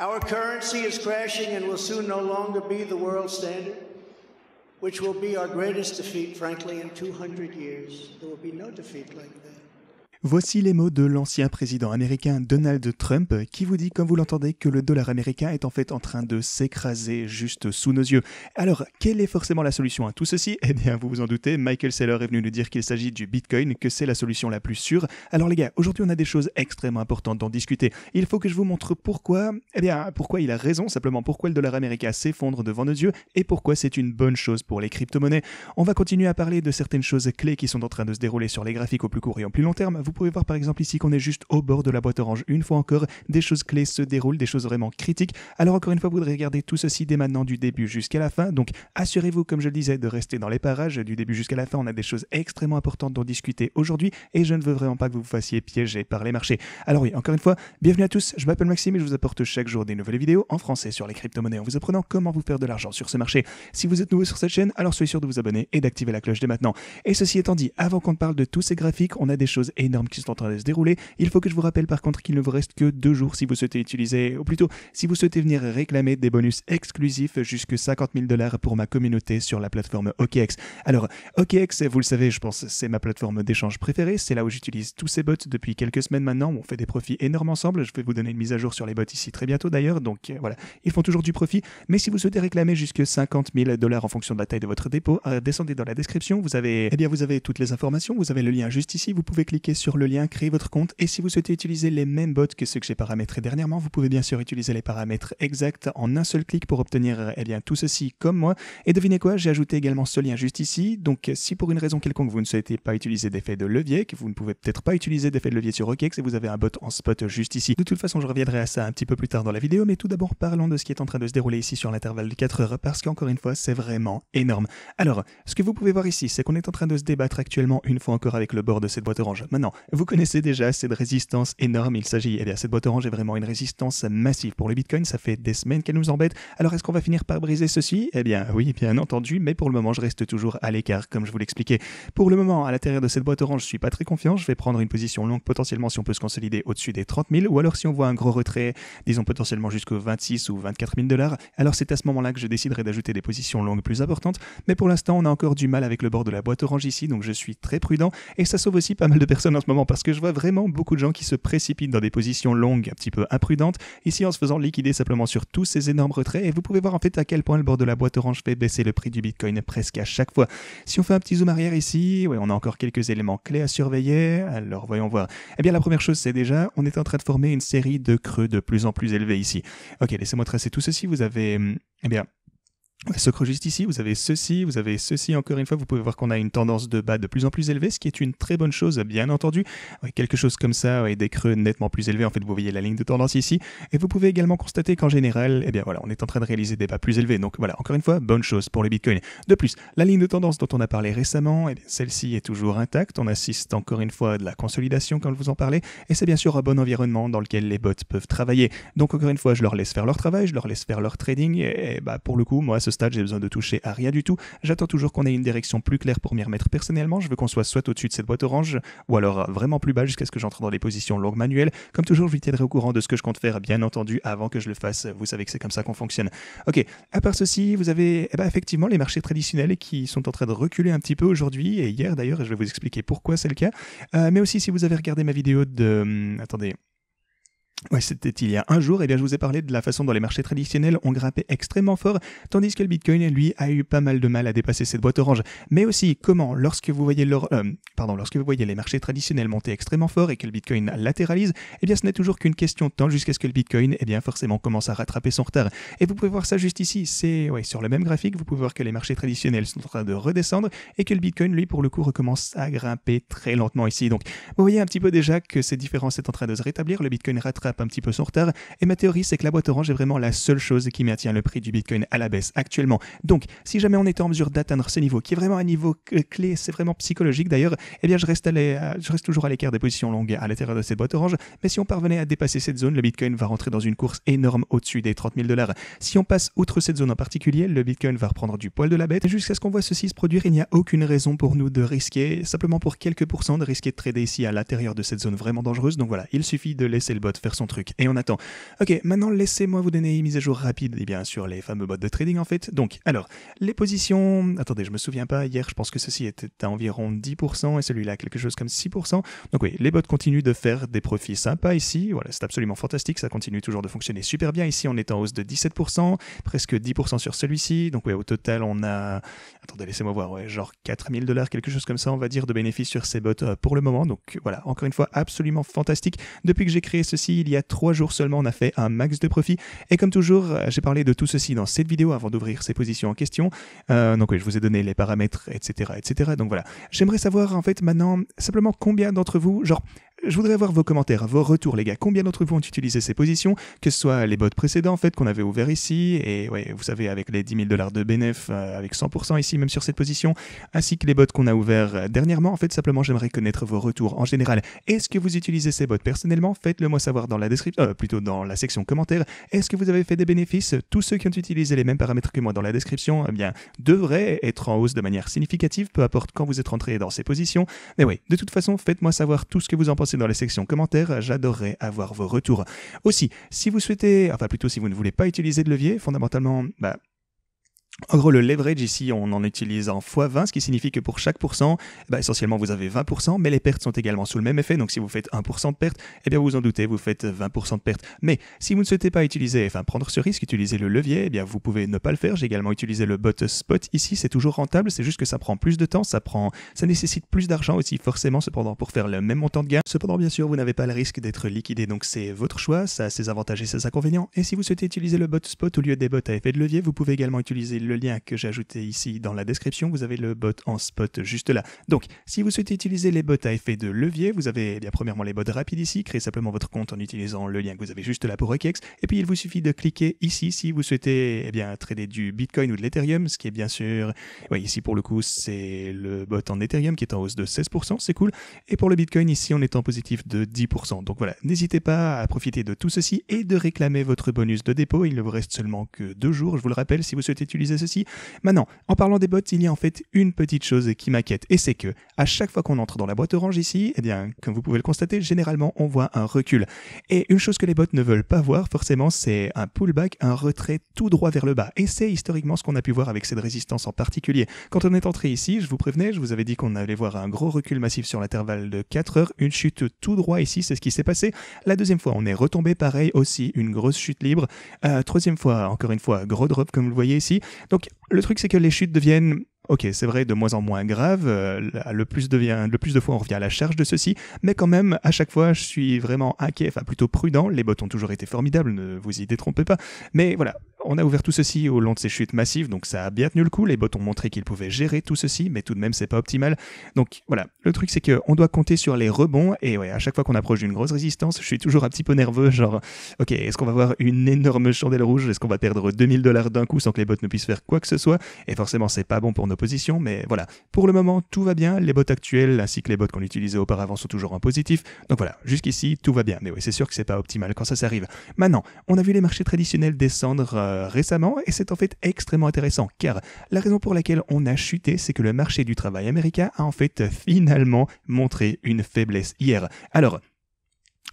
Our currency is crashing and will soon no longer be the world standard, which will be our greatest defeat, frankly, in 200 years. There will be no defeat like that. Voici les mots de l'ancien président américain Donald Trump qui vous dit, comme vous l'entendez, que le dollar américain est en fait en train de s'écraser juste sous nos yeux. Alors, quelle est forcément la solution à tout ceci Eh bien, vous vous en doutez, Michael Saylor est venu nous dire qu'il s'agit du Bitcoin, que c'est la solution la plus sûre. Alors les gars, aujourd'hui on a des choses extrêmement importantes d'en discuter. Il faut que je vous montre pourquoi, eh bien, pourquoi il a raison, simplement pourquoi le dollar américain s'effondre devant nos yeux et pourquoi c'est une bonne chose pour les crypto-monnaies. On va continuer à parler de certaines choses clés qui sont en train de se dérouler sur les graphiques au plus court et au plus long terme vous pouvez voir par exemple ici qu'on est juste au bord de la boîte orange. Une fois encore, des choses clés se déroulent, des choses vraiment critiques. Alors encore une fois, vous voudrez regarder tout ceci dès maintenant du début jusqu'à la fin. Donc assurez-vous, comme je le disais, de rester dans les parages. Du début jusqu'à la fin, on a des choses extrêmement importantes dont discuter aujourd'hui et je ne veux vraiment pas que vous vous fassiez piéger par les marchés. Alors oui, encore une fois, bienvenue à tous. Je m'appelle Maxime et je vous apporte chaque jour des nouvelles vidéos en français sur les crypto-monnaies en vous apprenant comment vous faire de l'argent sur ce marché. Si vous êtes nouveau sur cette chaîne, alors soyez sûr de vous abonner et d'activer la cloche dès maintenant. Et ceci étant dit, avant qu'on parle de tous ces graphiques, on a des choses énormes qui sont en train de se dérouler. Il faut que je vous rappelle par contre qu'il ne vous reste que deux jours si vous souhaitez utiliser, ou plutôt si vous souhaitez venir réclamer des bonus exclusifs jusqu'à 50 000 dollars pour ma communauté sur la plateforme OKX. Alors, OKX, vous le savez, je pense, c'est ma plateforme d'échange préférée. C'est là où j'utilise tous ces bots depuis quelques semaines maintenant. On fait des profits énormes ensemble. Je vais vous donner une mise à jour sur les bots ici très bientôt d'ailleurs. Donc euh, voilà, ils font toujours du profit. Mais si vous souhaitez réclamer jusqu'à 50 000 dollars en fonction de la taille de votre dépôt, euh, descendez dans la description. Vous avez, eh bien, vous avez toutes les informations. Vous avez le lien juste ici. Vous pouvez cliquer sur le lien, créez votre compte et si vous souhaitez utiliser les mêmes bots que ceux que j'ai paramétrés dernièrement, vous pouvez bien sûr utiliser les paramètres exacts en un seul clic pour obtenir et eh bien, tout ceci comme moi. Et devinez quoi, j'ai ajouté également ce lien juste ici. Donc si pour une raison quelconque vous ne souhaitez pas utiliser d'effet de levier, que vous ne pouvez peut-être pas utiliser d'effet de levier sur OKEx et vous avez un bot en spot juste ici. De toute façon, je reviendrai à ça un petit peu plus tard dans la vidéo, mais tout d'abord parlons de ce qui est en train de se dérouler ici sur l'intervalle de 4 heures parce qu'encore une fois, c'est vraiment énorme. Alors, ce que vous pouvez voir ici, c'est qu'on est en train de se débattre actuellement une fois encore avec le bord de cette boîte orange. Maintenant, vous connaissez déjà cette résistance énorme. Il s'agit, eh bien, cette boîte orange est vraiment une résistance massive pour le Bitcoin. Ça fait des semaines qu'elle nous embête. Alors, est-ce qu'on va finir par briser ceci Eh bien, oui, bien entendu. Mais pour le moment, je reste toujours à l'écart, comme je vous l'expliquais. Pour le moment, à l'intérieur de cette boîte orange, je ne suis pas très confiant. Je vais prendre une position longue potentiellement si on peut se consolider au-dessus des 30 000, ou alors si on voit un gros retrait, disons potentiellement jusqu'aux 26 ou 24 000 dollars. Alors, c'est à ce moment-là que je déciderai d'ajouter des positions longues plus importantes. Mais pour l'instant, on a encore du mal avec le bord de la boîte orange ici, donc je suis très prudent. Et ça sauve aussi pas mal de personnes moment parce que je vois vraiment beaucoup de gens qui se précipitent dans des positions longues, un petit peu imprudentes, ici en se faisant liquider simplement sur tous ces énormes retraits. Et vous pouvez voir en fait à quel point le bord de la boîte orange fait baisser le prix du Bitcoin presque à chaque fois. Si on fait un petit zoom arrière ici, ouais, on a encore quelques éléments clés à surveiller. Alors voyons voir. Eh bien la première chose c'est déjà, on est en train de former une série de creux de plus en plus élevés ici. Ok, laissez-moi tracer tout ceci. Vous avez, hum, eh bien, ce creux juste ici, vous avez ceci, vous avez ceci, encore une fois, vous pouvez voir qu'on a une tendance de bas de plus en plus élevée, ce qui est une très bonne chose, bien entendu. quelque chose comme ça, et des creux nettement plus élevés, en fait, vous voyez la ligne de tendance ici, et vous pouvez également constater qu'en général, eh bien voilà, on est en train de réaliser des bas plus élevés, donc voilà, encore une fois, bonne chose pour les Bitcoin. De plus, la ligne de tendance dont on a parlé récemment, eh celle-ci est toujours intacte, on assiste encore une fois à de la consolidation, quand je vous en parlais, et c'est bien sûr un bon environnement dans lequel les bots peuvent travailler. Donc encore une fois, je leur laisse faire leur travail, je leur laisse faire leur trading, et, eh bah, pour le coup, moi, stade, j'ai besoin de toucher à rien du tout. J'attends toujours qu'on ait une direction plus claire pour m'y remettre personnellement. Je veux qu'on soit soit au-dessus de cette boîte orange, ou alors euh, vraiment plus bas jusqu'à ce que j'entre dans les positions longues manuelles. Comme toujours, je vous tiendrai au courant de ce que je compte faire, bien entendu, avant que je le fasse. Vous savez que c'est comme ça qu'on fonctionne. Ok, à part ceci, vous avez eh ben, effectivement les marchés traditionnels qui sont en train de reculer un petit peu aujourd'hui, et hier d'ailleurs, et je vais vous expliquer pourquoi c'est le cas. Euh, mais aussi, si vous avez regardé ma vidéo de... Hum, attendez, Ouais, c'était il y a un jour, et bien je vous ai parlé de la façon dont les marchés traditionnels ont grimpé extrêmement fort, tandis que le Bitcoin, lui, a eu pas mal de mal à dépasser cette boîte orange. Mais aussi comment, lorsque vous voyez, euh, pardon, lorsque vous voyez les marchés traditionnels monter extrêmement fort et que le Bitcoin latéralise, et eh bien ce n'est toujours qu'une question de temps jusqu'à ce que le Bitcoin, eh bien forcément, commence à rattraper son retard. Et vous pouvez voir ça juste ici, c'est ouais, sur le même graphique, vous pouvez voir que les marchés traditionnels sont en train de redescendre et que le Bitcoin, lui, pour le coup, recommence à grimper très lentement ici. Donc vous voyez un petit peu déjà que ces différences est en train de se rétablir, le Bitcoin rattrape un petit peu son retard. Et ma théorie, c'est que la boîte orange est vraiment la seule chose qui maintient le prix du Bitcoin à la baisse actuellement. Donc, si jamais on était en mesure d'atteindre ce niveau, qui est vraiment un niveau clé, c'est vraiment psychologique d'ailleurs, et eh bien, je reste, à je reste toujours à l'écart des positions longues à l'intérieur de cette boîte orange. Mais si on parvenait à dépasser cette zone, le Bitcoin va rentrer dans une course énorme au-dessus des 30 000 dollars. Si on passe outre cette zone en particulier, le Bitcoin va reprendre du poil de la bête. Jusqu'à ce qu'on voit ceci se produire, il n'y a aucune raison pour nous de risquer, simplement pour quelques pourcents, de risquer de trader ici à l'intérieur de cette zone vraiment dangereuse. Donc voilà, il suffit de laisser le bot faire son truc. Et on attend. Ok, maintenant laissez-moi vous donner une mise à jour rapide, et eh bien sûr les fameux bots de trading en fait. Donc, alors, les positions, attendez, je me souviens pas, hier je pense que ceci était à environ 10% et celui-là quelque chose comme 6%. Donc oui, les bots continuent de faire des profits sympas ici, voilà, c'est absolument fantastique, ça continue toujours de fonctionner super bien. Ici on est en hausse de 17%, presque 10% sur celui-ci, donc oui, au total on a, attendez, laissez-moi voir, ouais, genre 4000 dollars, quelque chose comme ça, on va dire, de bénéfices sur ces bots euh, pour le moment. Donc voilà, encore une fois, absolument fantastique. Depuis que j'ai créé ceci, il y a trois jours seulement, on a fait un max de profit. Et comme toujours, euh, j'ai parlé de tout ceci dans cette vidéo avant d'ouvrir ces positions en question. Euh, donc oui, je vous ai donné les paramètres, etc., etc. Donc voilà. J'aimerais savoir en fait maintenant simplement combien d'entre vous, genre je voudrais avoir vos commentaires, vos retours, les gars. Combien d'entre vous ont utilisé ces positions Que ce soit les bots précédents, en fait, qu'on avait ouverts ici, et ouais, vous savez, avec les 10 000 dollars de bénéf, euh, avec 100% ici, même sur cette position, ainsi que les bots qu'on a ouverts euh, dernièrement. En fait, simplement, j'aimerais connaître vos retours en général. Est-ce que vous utilisez ces bots personnellement Faites-le moi savoir dans la description, euh, plutôt dans la section commentaires. Est-ce que vous avez fait des bénéfices Tous ceux qui ont utilisé les mêmes paramètres que moi dans la description, eh bien, devraient être en hausse de manière significative, peu importe quand vous êtes rentré dans ces positions. Mais oui, de toute façon, faites-moi savoir tout ce que vous en pensez dans les sections commentaires. J'adorerais avoir vos retours. Aussi, si vous souhaitez, enfin plutôt si vous ne voulez pas utiliser de levier, fondamentalement, bah, en gros, le leverage ici, on en utilise en x20, ce qui signifie que pour chaque pourcent, eh ben, essentiellement vous avez 20%, mais les pertes sont également sous le même effet. Donc si vous faites 1% de perte, eh bien vous en doutez, vous faites 20% de perte. Mais si vous ne souhaitez pas utiliser, enfin prendre ce risque, utiliser le levier, eh bien vous pouvez ne pas le faire. J'ai également utilisé le bot spot ici, c'est toujours rentable, c'est juste que ça prend plus de temps, ça prend, ça nécessite plus d'argent aussi forcément, cependant pour faire le même montant de gain. Cependant bien sûr, vous n'avez pas le risque d'être liquidé, donc c'est votre choix, ça a ses avantages et ses inconvénients. Et si vous souhaitez utiliser le bot spot au lieu des bots à effet de levier, vous pouvez également utiliser le le lien que j'ai ajouté ici dans la description, vous avez le bot en spot juste là. Donc, si vous souhaitez utiliser les bots à effet de levier, vous avez eh bien premièrement les bots rapides ici, créez simplement votre compte en utilisant le lien que vous avez juste là pour OKEx, et puis il vous suffit de cliquer ici si vous souhaitez eh bien trader du Bitcoin ou de l'Ethereum, ce qui est bien sûr, ouais, ici pour le coup c'est le bot en Ethereum qui est en hausse de 16%, c'est cool, et pour le Bitcoin ici on est en positif de 10%. Donc voilà, n'hésitez pas à profiter de tout ceci et de réclamer votre bonus de dépôt, il ne vous reste seulement que deux jours, je vous le rappelle, si vous souhaitez utiliser ceci. Maintenant, en parlant des bots, il y a en fait une petite chose qui m'inquiète, et c'est que à chaque fois qu'on entre dans la boîte orange ici, eh bien, comme vous pouvez le constater, généralement on voit un recul. Et une chose que les bots ne veulent pas voir forcément, c'est un pullback, un retrait tout droit vers le bas. Et c'est historiquement ce qu'on a pu voir avec cette résistance en particulier. Quand on est entré ici, je vous prévenais, je vous avais dit qu'on allait voir un gros recul massif sur l'intervalle de 4 heures, une chute tout droit ici, c'est ce qui s'est passé. La deuxième fois, on est retombé pareil aussi, une grosse chute libre. Euh, troisième fois, encore une fois, gros drop comme vous le voyez ici. Donc le truc c'est que les chutes deviennent Ok, c'est vrai, de moins en moins graves, euh, le, plus devient, le plus de fois on revient à la charge de ceci, mais quand même, à chaque fois, je suis vraiment inquiet, enfin plutôt prudent, les bottes ont toujours été formidables, ne vous y détrompez pas, mais voilà, on a ouvert tout ceci au long de ces chutes massives, donc ça a bien tenu le coup. Les bots ont montré qu'ils pouvaient gérer tout ceci, mais tout de même, c'est pas optimal. Donc voilà, le truc, c'est qu'on doit compter sur les rebonds. Et ouais, à chaque fois qu'on approche d'une grosse résistance, je suis toujours un petit peu nerveux. Genre, ok, est-ce qu'on va avoir une énorme chandelle rouge Est-ce qu'on va perdre 2000 dollars d'un coup sans que les bots ne puissent faire quoi que ce soit Et forcément, c'est pas bon pour nos positions, mais voilà. Pour le moment, tout va bien. Les bots actuels ainsi que les bots qu'on utilisait auparavant sont toujours en positif. Donc voilà, jusqu'ici, tout va bien. Mais oui, c'est sûr que c'est pas optimal quand ça s'arrive. Maintenant, on a vu les marchés traditionnels descendre. Euh, euh, récemment et c'est en fait extrêmement intéressant car la raison pour laquelle on a chuté, c'est que le marché du travail américain a en fait finalement montré une faiblesse hier. Alors,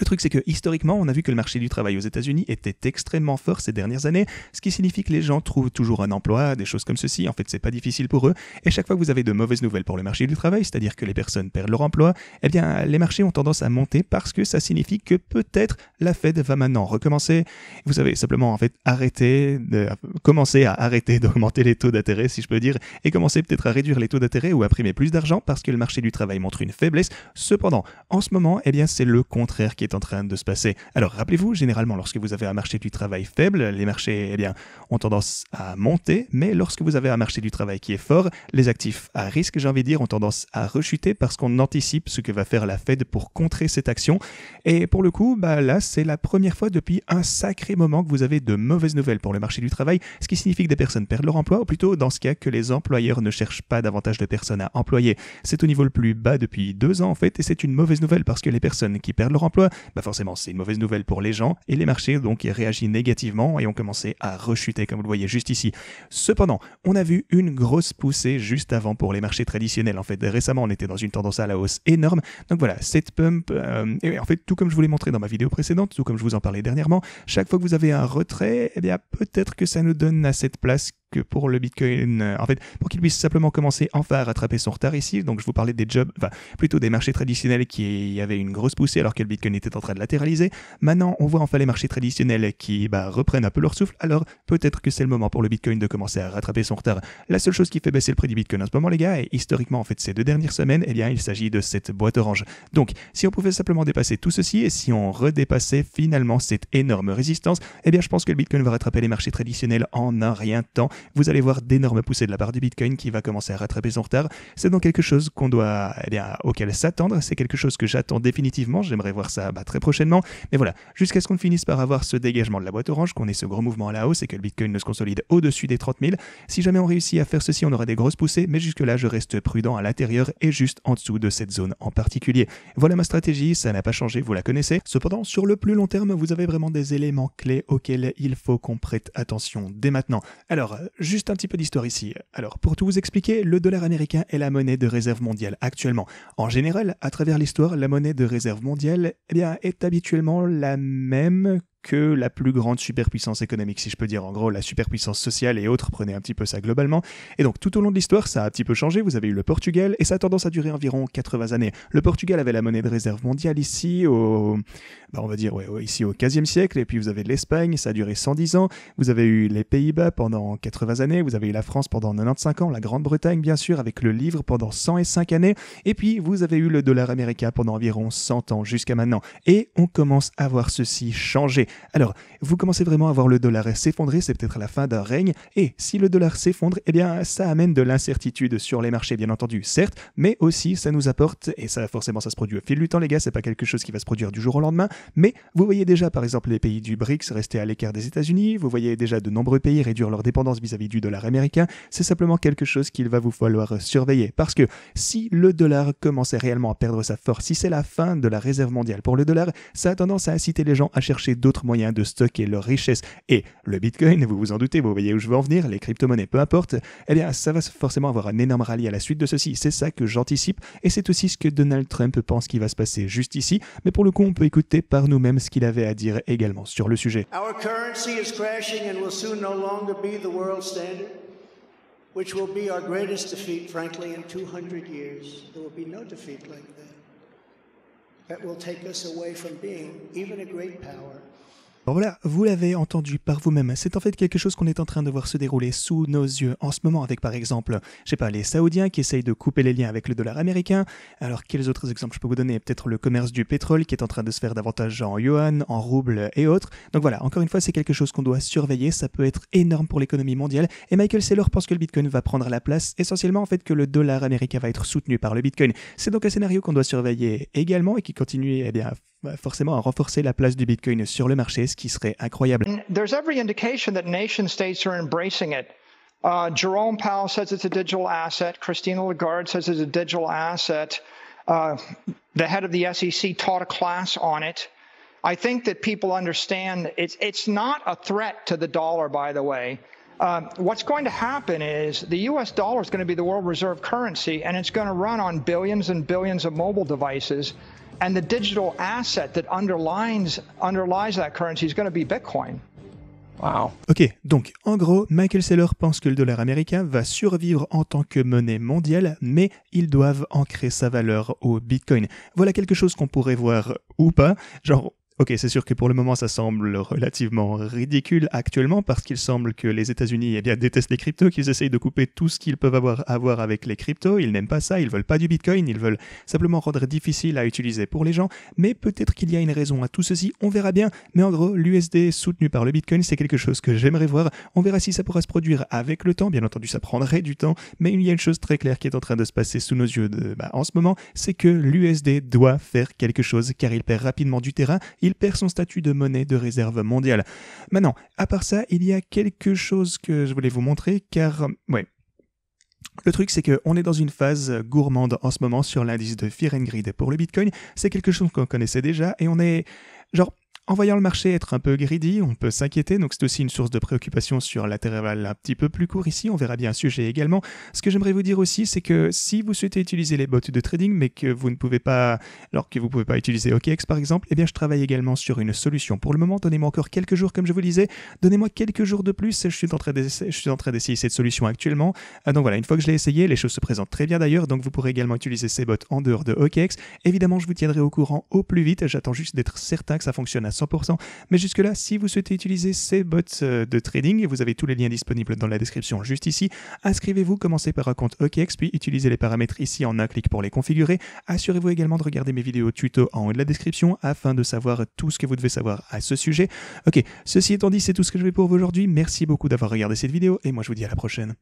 le truc, c'est que historiquement, on a vu que le marché du travail aux États-Unis était extrêmement fort ces dernières années, ce qui signifie que les gens trouvent toujours un emploi, des choses comme ceci. En fait, c'est pas difficile pour eux. Et chaque fois que vous avez de mauvaises nouvelles pour le marché du travail, c'est-à-dire que les personnes perdent leur emploi, eh bien, les marchés ont tendance à monter parce que ça signifie que peut-être la Fed va maintenant recommencer. Vous savez, simplement, en fait, arrêter, de, commencer à arrêter d'augmenter les taux d'intérêt, si je peux dire, et commencer peut-être à réduire les taux d'intérêt ou à primer plus d'argent parce que le marché du travail montre une faiblesse. Cependant, en ce moment, eh bien, c'est le contraire qui est en train de se passer. Alors rappelez-vous, généralement, lorsque vous avez un marché du travail faible, les marchés eh bien, ont tendance à monter, mais lorsque vous avez un marché du travail qui est fort, les actifs à risque, j'ai envie de dire, ont tendance à rechuter parce qu'on anticipe ce que va faire la Fed pour contrer cette action. Et pour le coup, bah, là, c'est la première fois depuis un sacré moment que vous avez de mauvaises nouvelles pour le marché du travail, ce qui signifie que des personnes perdent leur emploi, ou plutôt dans ce cas que les employeurs ne cherchent pas davantage de personnes à employer. C'est au niveau le plus bas depuis deux ans en fait, et c'est une mauvaise nouvelle parce que les personnes qui perdent leur emploi bah, forcément c'est une mauvaise nouvelle pour les gens et les marchés donc réagissent négativement et ont commencé à rechuter comme vous le voyez juste ici. Cependant, on a vu une grosse poussée juste avant pour les marchés traditionnels. En fait, récemment on était dans une tendance à la hausse énorme. Donc voilà, cette pump, euh, et en fait tout comme je vous l'ai montré dans ma vidéo précédente, tout comme je vous en parlais dernièrement, chaque fois que vous avez un retrait, eh bien peut-être que ça nous donne à cette place que pour le Bitcoin, euh, en fait, pour qu'il puisse simplement commencer enfin à rattraper son retard ici, donc je vous parlais des jobs, enfin plutôt des marchés traditionnels qui avaient une grosse poussée alors que le Bitcoin était en train de latéraliser. Maintenant, on voit enfin les marchés traditionnels qui bah, reprennent un peu leur souffle, alors peut-être que c'est le moment pour le Bitcoin de commencer à rattraper son retard. La seule chose qui fait baisser le prix du Bitcoin en ce moment, les gars, et historiquement en fait ces deux dernières semaines, eh bien il s'agit de cette boîte orange. Donc, si on pouvait simplement dépasser tout ceci et si on redépassait finalement cette énorme résistance, eh bien je pense que le Bitcoin va rattraper les marchés traditionnels en un rien de temps vous allez voir d'énormes poussées de la part du Bitcoin qui va commencer à rattraper son retard. C'est donc quelque chose qu'on doit, eh bien, auquel s'attendre. C'est quelque chose que j'attends définitivement. J'aimerais voir ça très prochainement. Mais voilà, jusqu'à ce qu'on finisse par avoir ce dégagement de la boîte orange, qu'on ait ce gros mouvement à la hausse et que le Bitcoin ne se consolide au-dessus des 30 000. Si jamais on réussit à faire ceci, on aura des grosses poussées. Mais jusque-là, je reste prudent à l'intérieur et juste en dessous de cette zone en particulier. Voilà ma stratégie. Ça n'a pas changé. Vous la connaissez. Cependant, sur le plus long terme, vous avez vraiment des éléments clés auxquels il faut qu'on prête attention dès maintenant. Alors, juste un petit peu d'histoire ici. Alors, pour tout vous expliquer, le dollar américain est la monnaie de réserve mondiale actuellement. En général, à travers l'histoire, la monnaie de réserve mondiale eh bien, est habituellement la même que la plus grande superpuissance économique, si je peux dire. En gros, la superpuissance sociale et autres, prenez un petit peu ça globalement. Et donc, tout au long de l'histoire, ça a un petit peu changé. Vous avez eu le Portugal, et ça a tendance à durer environ 80 années. Le Portugal avait la monnaie de réserve mondiale ici, au, bah, on va dire, ici au 15e siècle. Et puis, vous avez l'Espagne, ça a duré 110 ans. Vous avez eu les Pays-Bas pendant 80 années. Vous avez eu la France pendant 95 ans. La Grande-Bretagne, bien sûr, avec le livre pendant 105 années. Et puis, vous avez eu le dollar américain pendant environ 100 ans jusqu'à maintenant. Et on commence à voir ceci changer. Alors, vous commencez vraiment à voir le dollar s'effondrer, c'est peut-être la fin d'un règne, et si le dollar s'effondre, eh bien, ça amène de l'incertitude sur les marchés, bien entendu, certes, mais aussi ça nous apporte, et ça forcément ça se produit au fil du temps, les gars, c'est pas quelque chose qui va se produire du jour au lendemain, mais vous voyez déjà par exemple les pays du BRICS rester à l'écart des États-Unis, vous voyez déjà de nombreux pays réduire leur dépendance vis-à-vis du dollar américain, c'est simplement quelque chose qu'il va vous falloir surveiller, parce que si le dollar commençait réellement à perdre sa force, si c'est la fin de la réserve mondiale pour le dollar, ça a tendance à inciter les gens à chercher d'autres moyen moyens de stocker leur richesse. Et le Bitcoin, vous vous en doutez, vous voyez où je veux en venir, les crypto-monnaies, peu importe, eh bien ça va forcément avoir un énorme rallye à la suite de ceci. C'est ça que j'anticipe et c'est aussi ce que Donald Trump pense qu'il va se passer juste ici. Mais pour le coup, on peut écouter par nous-mêmes ce qu'il avait à dire également sur le sujet. Our currency is crashing and will soon no longer be the world standard. which will be our greatest defeat, frankly, 200 years. There will be no defeat like that. That will take us away from being even a great power Bon voilà, vous l'avez entendu par vous-même, c'est en fait quelque chose qu'on est en train de voir se dérouler sous nos yeux en ce moment avec par exemple, je sais pas, les Saoudiens qui essayent de couper les liens avec le dollar américain. Alors quels autres exemples je peux vous donner Peut-être le commerce du pétrole qui est en train de se faire davantage en yuan, en rouble et autres. Donc voilà, encore une fois, c'est quelque chose qu'on doit surveiller, ça peut être énorme pour l'économie mondiale et Michael Saylor pense que le Bitcoin va prendre la place essentiellement en fait que le dollar américain va être soutenu par le Bitcoin. C'est donc un scénario qu'on doit surveiller également et qui continue eh bien, à forcément à renforcer la place du Bitcoin sur le marché, ce qui serait incroyable. There's every indication that nation states are embracing it. Uh, Jerome Powell says it's a digital asset. Christina Lagarde says it's a digital asset. Uh, the head of the SEC taught a class on it. I think that people understand it's it's not a threat to the dollar. By the way, um, what's going to happen is the U.S. dollar is going to be the world reserve currency, and it's going to run on billions and billions of mobile devices. And the asset that underlines, underlies that currency is Bitcoin. Wow. Ok, donc en gros, Michael Saylor pense que le dollar américain va survivre en tant que monnaie mondiale, mais ils doivent ancrer sa valeur au Bitcoin. Voilà quelque chose qu'on pourrait voir ou pas. Genre, Ok, c'est sûr que pour le moment, ça semble relativement ridicule actuellement parce qu'il semble que les États-Unis eh bien, détestent les cryptos, qu'ils essayent de couper tout ce qu'ils peuvent avoir à voir avec les cryptos. Ils n'aiment pas ça, ils veulent pas du Bitcoin, ils veulent simplement rendre difficile à utiliser pour les gens. Mais peut-être qu'il y a une raison à tout ceci, on verra bien. Mais en gros, l'USD soutenu par le Bitcoin, c'est quelque chose que j'aimerais voir. On verra si ça pourra se produire avec le temps. Bien entendu, ça prendrait du temps, mais il y a une chose très claire qui est en train de se passer sous nos yeux de, bah, en ce moment, c'est que l'USD doit faire quelque chose car il perd rapidement du terrain il perd son statut de monnaie de réserve mondiale. Maintenant, à part ça, il y a quelque chose que je voulais vous montrer, car, euh, ouais, le truc, c'est qu'on est dans une phase gourmande en ce moment sur l'indice de Fear and Greed pour le Bitcoin. C'est quelque chose qu'on connaissait déjà et on est. Genre, en voyant le marché être un peu greedy, on peut s'inquiéter, donc c'est aussi une source de préoccupation sur l'intervalle un petit peu plus court ici, on verra bien un sujet également. Ce que j'aimerais vous dire aussi, c'est que si vous souhaitez utiliser les bots de trading, mais que vous ne pouvez pas, alors que vous ne pouvez pas utiliser OKEx par exemple, eh bien je travaille également sur une solution. Pour le moment, donnez-moi encore quelques jours, comme je vous le disais, donnez-moi quelques jours de plus, je suis en train d'essayer cette solution actuellement. Euh, donc voilà, une fois que je l'ai essayé, les choses se présentent très bien d'ailleurs, donc vous pourrez également utiliser ces bots en dehors de OKEx. Évidemment, je vous tiendrai au courant au plus vite, j'attends juste d'être certain que ça fonctionne à 100%. Mais jusque-là, si vous souhaitez utiliser ces bots euh, de trading, vous avez tous les liens disponibles dans la description juste ici. Inscrivez-vous, commencez par un compte OKEx, puis utilisez les paramètres ici en un clic pour les configurer. Assurez-vous également de regarder mes vidéos tuto en haut de la description afin de savoir tout ce que vous devez savoir à ce sujet. Ok, ceci étant dit, c'est tout ce que je vais pour vous aujourd'hui. Merci beaucoup d'avoir regardé cette vidéo et moi je vous dis à la prochaine.